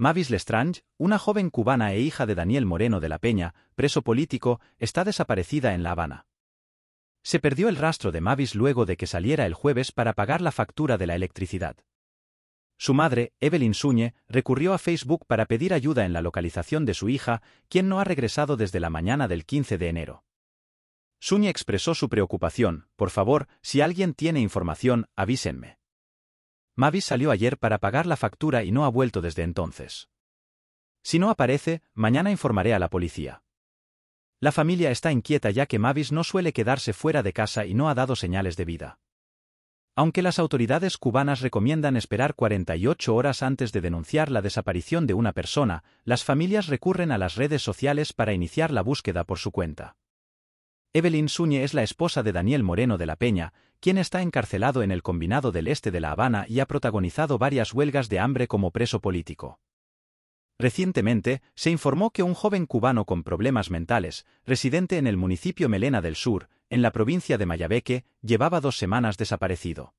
Mavis Lestrange, una joven cubana e hija de Daniel Moreno de la Peña, preso político, está desaparecida en La Habana. Se perdió el rastro de Mavis luego de que saliera el jueves para pagar la factura de la electricidad. Su madre, Evelyn Suñe, recurrió a Facebook para pedir ayuda en la localización de su hija, quien no ha regresado desde la mañana del 15 de enero. Suñe expresó su preocupación, por favor, si alguien tiene información, avísenme. Mavis salió ayer para pagar la factura y no ha vuelto desde entonces. Si no aparece, mañana informaré a la policía. La familia está inquieta ya que Mavis no suele quedarse fuera de casa y no ha dado señales de vida. Aunque las autoridades cubanas recomiendan esperar 48 horas antes de denunciar la desaparición de una persona, las familias recurren a las redes sociales para iniciar la búsqueda por su cuenta. Evelyn Suñe es la esposa de Daniel Moreno de la Peña, quien está encarcelado en el combinado del este de La Habana y ha protagonizado varias huelgas de hambre como preso político. Recientemente, se informó que un joven cubano con problemas mentales, residente en el municipio Melena del Sur, en la provincia de Mayabeque, llevaba dos semanas desaparecido.